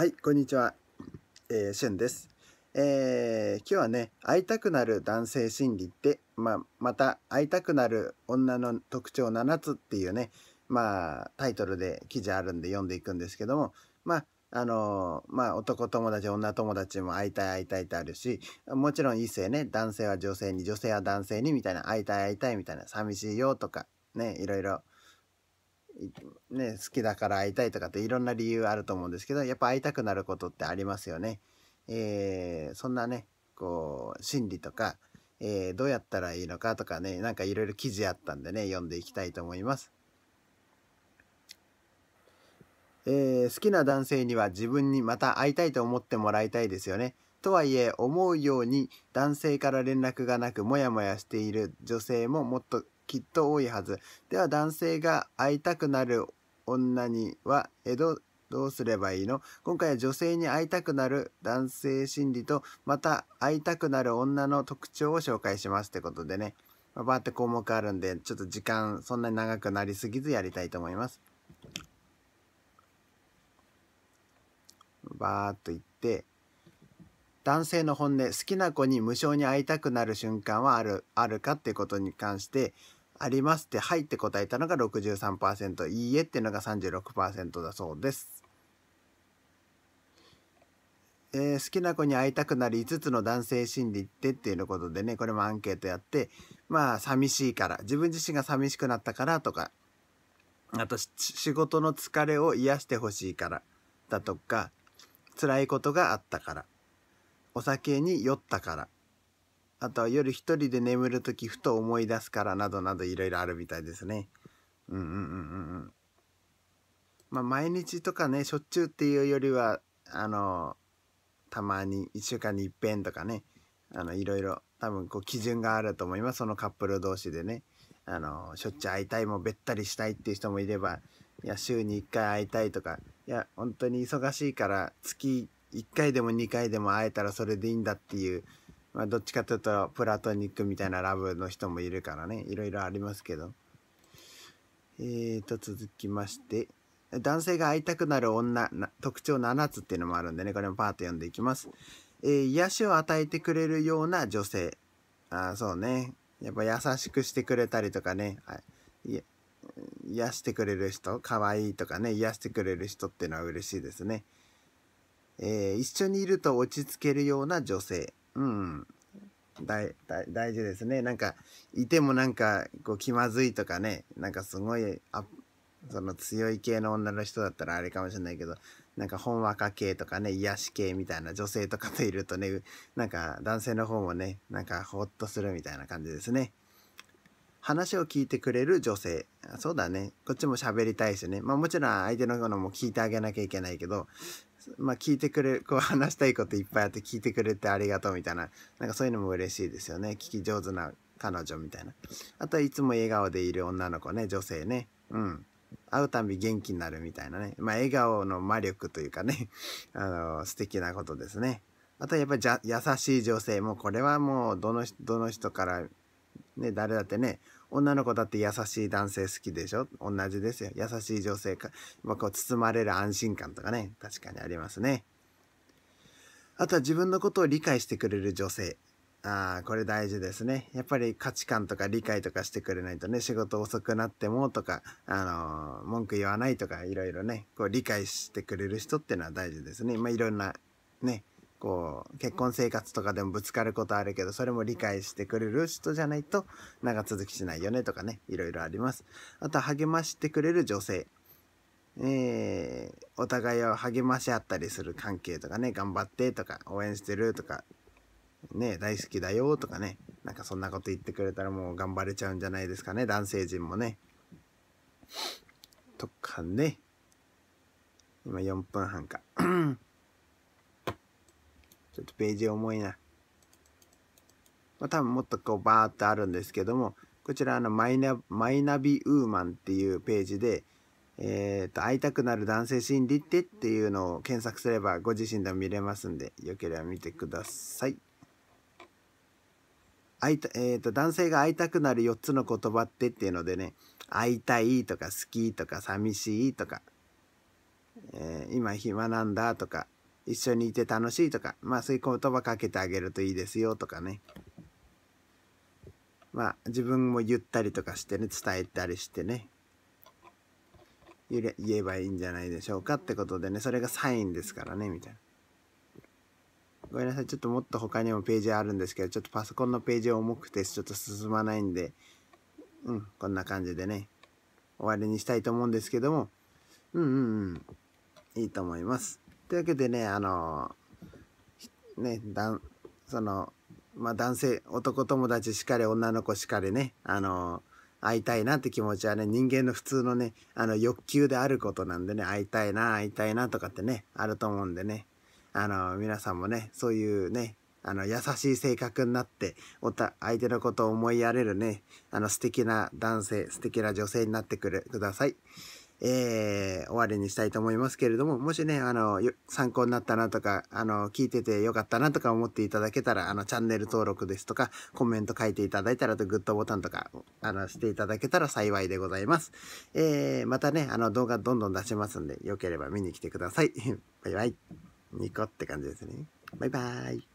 はい、こんにちは。えー、シュンです。えー、今日はね、会いたくなる男性心理って、まあ、また会いたくなる女の特徴7つっていうね、まあ、タイトルで記事あるんで読んでいくんですけども、まあ、あのー、まあ、男友達、女友達も会いたい会いたいってあるし、もちろん異性ね、男性は女性に、女性は男性にみたいな、会いたい会いたいみたいな、寂しいよとか、ね、いろいろね、好きだから会いたいとかっていろんな理由あると思うんですけど、やっぱ会いたくなることってありますよね。えー、そんなね、こう、心理とか、えー、どうやったらいいのかとかね、なんかいろいろ記事あったんでね、読んでいきたいと思います。えー、好きな男性には自分にまた会いたいと思ってもらいたいですよね。とはいえ、思うように男性から連絡がなくモヤモヤしている女性ももっときっと多いはず。では男性が会いたくなる女には江戸どうすればいいの今回は女性に会いたくなる男性心理と、また会いたくなる女の特徴を紹介しますってことでね。まバーって項目あるんで、ちょっと時間そんなに長くなりすぎずやりたいと思います。バーっといって、男性の本音、好きな子に無償に会いたくなる瞬間はある、あるかってことに関して、ありますってはいって答えたのが63%いいえっていうのが36%だそうです。えー、好きな子に会いたくなり5つの男性心理ってっていうことでねこれもアンケートやってまあ寂しいから自分自身が寂しくなったからとかあと仕事の疲れを癒してほしいからだとか辛いことがあったからお酒に酔ったからあとは夜一人で眠る時ふと思い出すからなどなどいろいろあるみたいですね。うんうんうんうん。まあ毎日とかねしょっちゅうっていうよりはあのたまに1週間にいっぺんとかねあのいろいろ多分こう基準があると思いますそのカップル同士でねあのしょっちゅう会いたいもべったりしたいっていう人もいればいや週に1回会いたいとかいや本当に忙しいから月1回でも2回でも会えたらそれでいいんだっていうまあ、どっちかというとプラトニックみたいなラブの人もいるからねいろいろありますけどえーと続きまして男性が会いたくなる女特徴7つっていうのもあるんでねこれもパーッと読んでいきます、えー、癒しを与えてくれるような女性ああそうねやっぱ優しくしてくれたりとかね、はい、癒してくれる人可愛いとかね癒してくれる人っていうのは嬉しいですね、えー、一緒にいると落ち着けるような女性うん。大大事ですね。なんか、いてもなんか、こう、気まずいとかね、なんかすごい、あその強い系の女の人だったらあれかもしれないけど、なんかほんわか系とかね、癒し系みたいな女性とかといるとね、なんか男性の方もね、なんかほっとするみたいな感じですね。話を聞いてくれる女性そうだね。こっちも喋りたいしね。まあもちろん相手ののも聞いてあげなきゃいけないけど、まあ聞いてくれ、こう話したいこといっぱいあって聞いてくれてありがとうみたいな、なんかそういうのも嬉しいですよね。聞き上手な彼女みたいな。あとはいつも笑顔でいる女の子ね、女性ね。うん。会うたび元気になるみたいなね。まあ笑顔の魔力というかね、あの、素敵なことですね。あとはやっぱりじゃ優しい女性も、これはもうどの、どの人から、ね、誰だってね、女の子だって優しい男性好きでしょ同じですよ。優しい女性か、まあ、こう包まれる安心感とかね、確かにありますね。あとは自分のことを理解してくれる女性。ああ、これ大事ですね。やっぱり価値観とか理解とかしてくれないとね、仕事遅くなってもとか、あのー、文句言わないとか、いろいろね、こう理解してくれる人っていうのは大事ですね。まあいろんなね、こう、結婚生活とかでもぶつかることあるけど、それも理解してくれる人じゃないと長続きしないよねとかね、いろいろあります。あとは励ましてくれる女性。えー、お互いを励まし合ったりする関係とかね、頑張ってとか、応援してるとか、ね、大好きだよとかね、なんかそんなこと言ってくれたらもう頑張れちゃうんじゃないですかね、男性陣もね。とかね。今4分半か。ちょっとページ重いな。まあ、多分もっとこうバーってあるんですけども、こちらあのマイナ、マイナビウーマンっていうページで、えっ、ー、と、会いたくなる男性心理ってっていうのを検索すればご自身でも見れますんで、よければ見てください。会いた、えっ、ー、と、男性が会いたくなる4つの言葉ってっていうのでね、会いたいとか好きとか寂しいとか、えー、今暇なんだとか、一緒にいて楽しいとか、まあそういう言葉かけてあげるといいですよとかね。まあ自分も言ったりとかしてね、伝えたりしてね、言えばいいんじゃないでしょうかってことでね、それがサインですからね、みたいな。ごめんなさい、ちょっともっと他にもページあるんですけど、ちょっとパソコンのページ重くてちょっと進まないんで、うん、こんな感じでね、終わりにしたいと思うんですけども、うんうんうん、いいと思います。というわけでね、あの、ね、だんその、まあ、男性、男友達しかり女の子しかりね、あの、会いたいなって気持ちはね、人間の普通のね、あの欲求であることなんでね、会いたいな、会いたいなとかってね、あると思うんでね、あの、皆さんもね、そういうね、あの、優しい性格になって、おた、相手のことを思いやれるね、あの、素敵な男性、素敵な女性になってくれ、ください。えー、終わりにしたいと思いますけれども、もしね、あの、参考になったなとか、あの、聞いててよかったなとか思っていただけたら、あの、チャンネル登録ですとか、コメント書いていただいたらと、グッドボタンとか、あの、していただけたら幸いでございます。えー、またね、あの、動画どんどん出しますんで、よければ見に来てください。バイバイ。ニコって感じですね。バイバイ。